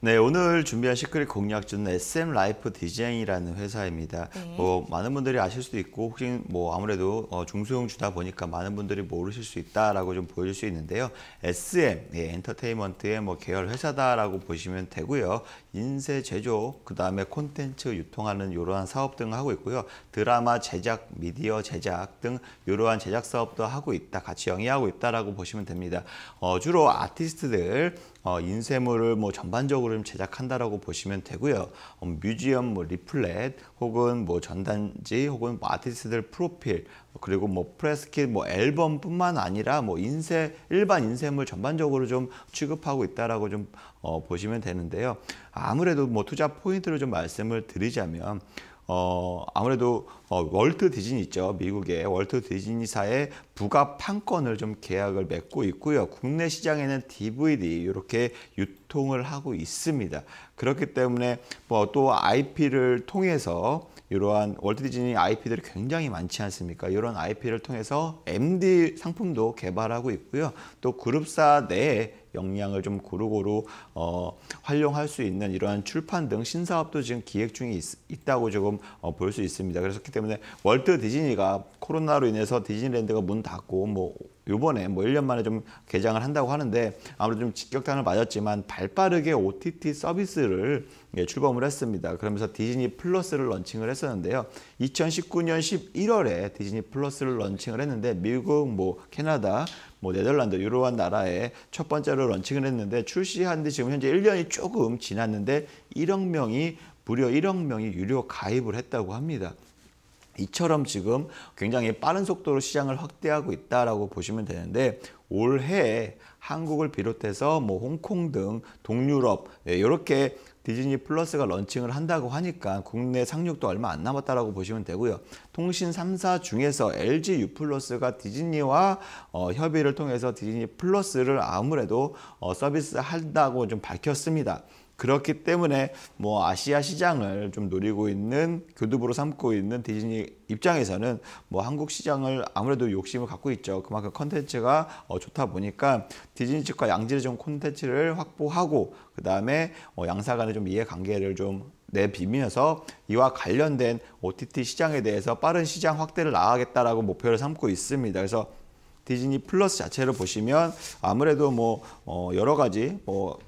네, 오늘 준비한 시크릿 공략주는 SM 라이프 디자인이라는 회사입니다. 네. 뭐 많은 분들이 아실 수도 있고 혹시 뭐 아무래도 어, 중소형 주다 보니까 많은 분들이 모르실 수 있다라고 좀 보일 수 있는데요. SM 예, 엔터테인먼트의 뭐 계열 회사다라고 보시면 되고요. 인쇄 제조 그다음에 콘텐츠 유통하는 이러한 사업 등을 하고 있고요. 드라마 제작, 미디어 제작 등 이러한 제작 사업도 하고 있다. 같이 영위하고 있다라고 보시면 됩니다. 어, 주로 아티스트들 어, 인쇄물을 뭐 전반적으로 좀 제작한다라고 보시면 되고요. 어, 뮤지엄 뭐 리플렛 혹은 뭐 전단지 혹은 뭐 아티스트들 프로필 그리고 뭐 프레스킷 뭐 앨범뿐만 아니라 뭐 인쇄 일반 인쇄물 전반적으로 좀 취급하고 있다라고 좀 어, 보시면 되는데요. 아무래도 뭐 투자 포인트로좀 말씀을 드리자면 어, 아무래도 어, 월트 디즈니 있죠. 미국의 월트 디즈니사의 부가 판권을 좀 계약을 맺고 있고요. 국내 시장에는 DVD 이렇게 유통을 하고 있습니다. 그렇기 때문에 뭐 또 IP를 통해서 이러한 월트 디즈니 IP들이 굉장히 많지 않습니까? 이런 IP를 통해서 MD 상품도 개발하고 있고요. 또 그룹사 내에 역량을 좀 고루고루 어, 활용할 수 있는 이러한 출판 등 신사업도 지금 기획 중에 있, 다고 조금 어, 볼수 있습니다. 그렇기 때문에 월트 디즈니가 코로나로 인해서 디즈니랜드가 문 닫고 뭐 요번에 뭐 1년 만에 좀 개장을 한다고 하는데 아무래도 좀 직격탄을 맞았지만 발빠르게 OTT 서비스를 예, 출범을 했습니다. 그러면서 디즈니 플러스를 런칭을 했었는데요. 2019년 11월에 디즈니 플러스를 런칭을 했는데 미국, 뭐 캐나다, 뭐 네덜란드 이러한 나라에 첫 번째로 런칭을 했는데 출시한 지 지금 현재 1년이 조금 지났는데 1억 명이 무려 1억 명이 유료 가입을 했다고 합니다. 이처럼 지금 굉장히 빠른 속도로 시장을 확대하고 있다라고 보시면 되는데 올해 한국을 비롯해서 뭐 홍콩 등 동유럽 이렇게 예, 디즈니 플러스가 런칭을 한다고 하니까 국내 상륙도 얼마 안 남았다라고 보시면 되고요. 통신 3사 중에서 LG U 플러스가 디즈니와 어, 협의를 통해서 디즈니 플러스를 아무래도 어, 서비스한다고 좀 밝혔습니다. 그렇기 때문에 뭐 아시아 시장을 좀 노리고 있는 교두보로 삼고 있는 디즈니 입장에서는 뭐 한국 시장을 아무래도 욕심을 갖고 있죠. 그만큼 컨텐츠가 어, 좋다 보니까 디즈니 측과 양질의 좀 콘텐츠를 확보하고 그 다음에 어, 양사 간의 좀 이해관계를 좀 내비면서 이와 관련된 OTT 시장에 대해서 빠른 시장 확대를 나가겠다라고 목표를 삼고 있습니다. 그래서 디즈니 플러스 자체를 보시면 아무래도 뭐 어, 여러 가지 뭐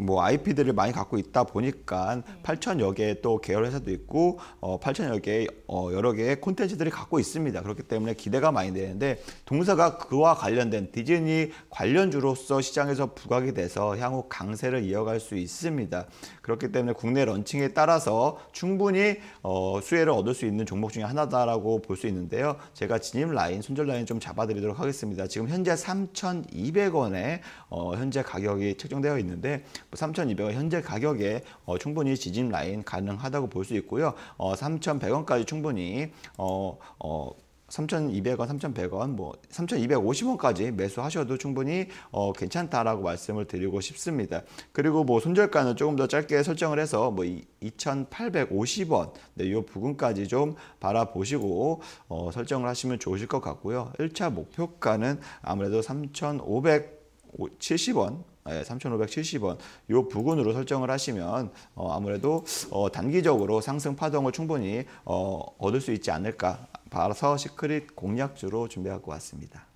뭐 IP들을 많이 갖고 있다 보니까 8천여 개 또 계열 회사도 있고 어, 8천여 개 어, 여러 개의 콘텐츠들이 갖고 있습니다. 그렇기 때문에 기대가 많이 되는데 동사가 그와 관련된 디즈니 관련주로서 시장에서 부각이 돼서 향후 강세를 이어갈 수 있습니다. 그렇기 때문에 국내 런칭에 따라서 충분히 어, 수혜를 얻을 수 있는 종목 중에 하나다라고 볼 수 있는데요. 제가 진입 라인, 손절 라인 좀 잡아드리도록 하겠습니다. 지금 현재 3,200원에 어, 현재 가격이 책정되어 있는데 3,200원 현재 가격에 어, 충분히 지진 라인 가능하다고 볼 수 있고요. 어, 3,100원까지 충분히 어, 어, 3,200원, 3,100원, 뭐 3,250원까지 매수하셔도 충분히 어, 괜찮다라고 말씀을 드리고 싶습니다. 그리고 뭐 손절가는 조금 더 짧게 설정을 해서 뭐 2,850원, 네, 이 부분까지 좀 바라보시고 어, 설정을 하시면 좋으실 것 같고요. 1차 목표가는 아무래도 3,500 70원 3,570원 예, 이 부근으로 설정을 하시면 어, 아무래도 어, 단기적으로 상승 파동을 충분히 어, 얻을 수 있지 않을까 봐서 시크릿 공략주로 준비하고 왔습니다.